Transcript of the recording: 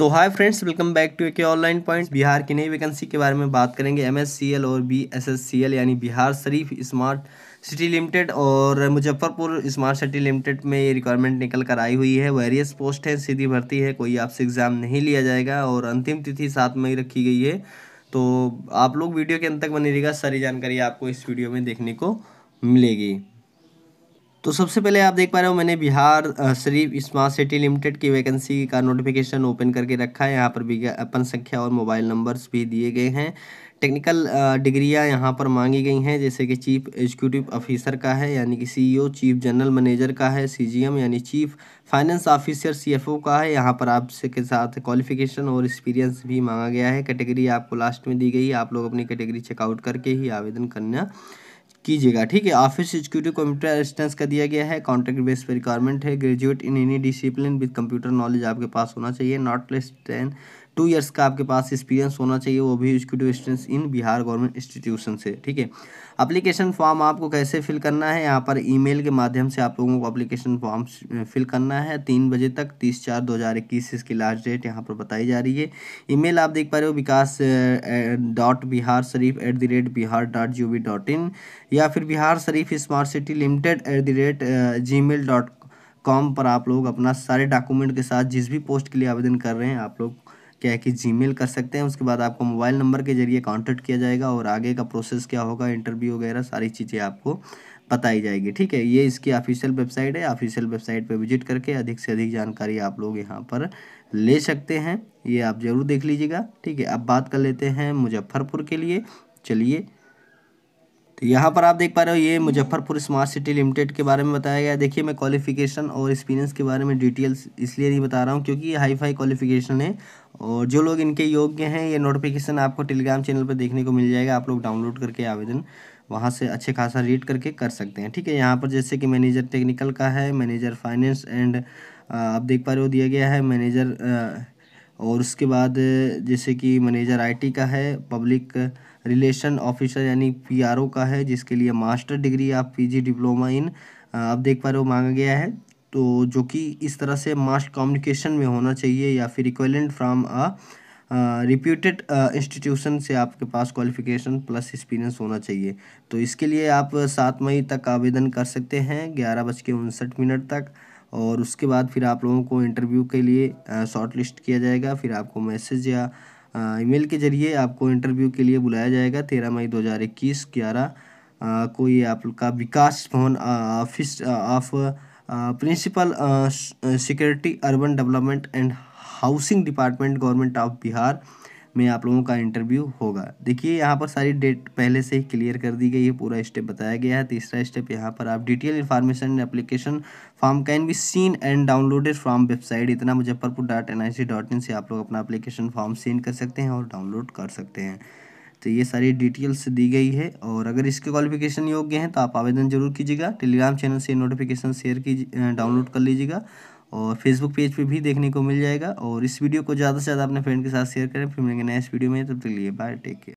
तो hi friends welcome back to K online point Bihar की नई वैकेंसी के बारे में बात करेंगे एम और बीएसएससीएल यानी Bihar Sharif smart city limited और मुजफ्फरपुर स्मार्ट सिटी लिमिटेड में ये रिक्वायरमेंट निकल कर आई हुई है वेरियस पोस्ट है सीधी भर्ती है कोई आपसे एग्ज़ाम नहीं लिया जाएगा और अंतिम तिथि सात मई रखी गई है तो आप लोग वीडियो के अंत तक बने रहेगा सारी जानकारी आपको इस वीडियो में देखने को मिलेगी तो सबसे पहले आप देख पा रहे हो मैंने Bihar Sharif smart city limited की वैकेंसी का नोटिफिकेशन ओपन करके रखा है यहाँ पर अपन संख्या और मोबाइल नंबर्स भी दिए गए हैं टेक्निकल डिग्रियाँ यहाँ पर मांगी गई हैं जैसे कि चीफ एग्जीक्यूटिव ऑफिसर का है यानी कि सीईओ चीफ जनरल मैनेजर का है सी यानी चीफ फाइनेंस ऑफिसर सी का है यहाँ पर आपसे के साथ क्वालिफिकेशन और एक्सपीरियंस भी मांगा गया है कैटेगरी आपको लास्ट में दी गई आप लोग अपनी कैटेगरी चेकआउट करके ही आवेदन करना कीजिएगा ठीक है ऑफिस एग्जीक्यूटिव कंप्यूटर असिस्टेंस का दिया गया है कॉन्ट्रैक्ट बेस पर रिक्वायरमेंट है graduate in any discipline with computer knowledge आपके पास होना चाहिए not less than two years का आपके पास एक्सपीरियंस होना चाहिए वो भी executive experience in Bihar government institution से ठीक है अप्लीकेशन फॉर्म आपको कैसे फिल करना है यहाँ पर ईमेल के माध्यम से आप लोगों को अप्लीकेशन फॉर्म फिल करना है तीन बजे तक तीस चार दो हज़ार इक्कीस इसकी लास्ट डेट यहाँ पर बताई जा रही है ईमेल आप देख पा रहे हो Vikas dot Bihar Sharif at the rate Bihar dot G O V dot in या फिर Bihar Sharif smart city limited at the rate Gmail dot com पर आप लोग अपना सारे डॉक्यूमेंट के साथ जिस भी पोस्ट के लिए आवेदन कर रहे हैं आप लोग क्या है कि जीमेल कर सकते हैं उसके बाद आपको मोबाइल नंबर के जरिए कॉन्टैक्ट किया जाएगा और आगे का प्रोसेस क्या होगा इंटरव्यू वगैरह सारी चीज़ें आपको बताई जाएगी ठीक है ये इसकी ऑफिशियल वेबसाइट है ऑफिशियल वेबसाइट पर विजिट करके अधिक से अधिक जानकारी आप लोग यहाँ पर ले सकते हैं ये आप ज़रूर देख लीजिएगा ठीक है अब बात कर लेते हैं मुजफ्फरपुर के लिए चलिए तो यहाँ पर आप देख पा रहे हो ये मुजफ्फरपुर स्मार्ट सिटी लिमिटेड के बारे में बताया गया देखिए मैं क्वालिफिकेशन और एक्सपीरियंस के बारे में डिटेल्स इसलिए नहीं बता रहा हूँ क्योंकि ये हाई फाई क्वालिफिकेशन है और जो लोग इनके योग्य हैं ये नोटिफिकेशन आपको टेलीग्राम चैनल पर देखने को मिल जाएगा आप लोग डाउनलोड करके आवेदन वहाँ से अच्छे खासा रीड करके कर सकते हैं ठीक है यहाँ पर जैसे कि मैनेजर टेक्निकल का है मैनेजर फाइनेंस एंड आप देख पा रहे हो दिया गया है मैनेजर और उसके बाद जैसे कि मैनेजर आईटी का है पब्लिक रिलेशन ऑफिसर यानी पीआरओ का है जिसके लिए मास्टर डिग्री या पीजी डिप्लोमा इन आप देख पा रहे हो मांगा गया है तो जो कि इस तरह से मास कम्युनिकेशन में होना चाहिए या फिर equivalent from a reputed institution से आपके पास क्वालिफिकेशन प्लस एक्सपीरियंस होना चाहिए तो इसके लिए आप सात मई तक आवेदन कर सकते हैं ग्यारह बज के उनसठ मिनट तक और उसके बाद फिर आप लोगों को इंटरव्यू के लिए शॉर्ट लिस्ट किया जाएगा फिर आपको मैसेज या ईमेल के ज़रिए आपको इंटरव्यू के लिए बुलाया जाएगा तेरह मई दो हज़ार इक्कीस ग्यारह को ये आपका Vikas Bhavan office of principal security urban development and housing department government of Bihar में आप लोगों का इंटरव्यू होगा देखिए यहाँ पर सारी डेट पहले से ही क्लियर कर दी गई है पूरा स्टेप बताया गया है तीसरा स्टेप यहाँ पर आप detail information application form can be seen and downloaded from website इतना Muzaffarpur dot N I C dot in से आप लोग अपना एप्लीकेशन फॉर्म सीन कर सकते हैं और डाउनलोड कर सकते हैं तो ये सारी डिटेल्स दी गई है और अगर इसके क्वालिफिकेशन योग्य हैं तो आप आवेदन जरूर कीजिएगा टेलीग्राम चैनल से नोटिफिकेशन शेयर कीजिए डाउनलोड कर लीजिएगा और फेसबुक पेज पे भी देखने को मिल जाएगा और इस वीडियो को ज़्यादा से ज़्यादा अपने फ्रेंड के साथ शेयर करें फिर मिलेंगे नेक्स्ट वीडियो में तब तक लिए बाय टेक केयर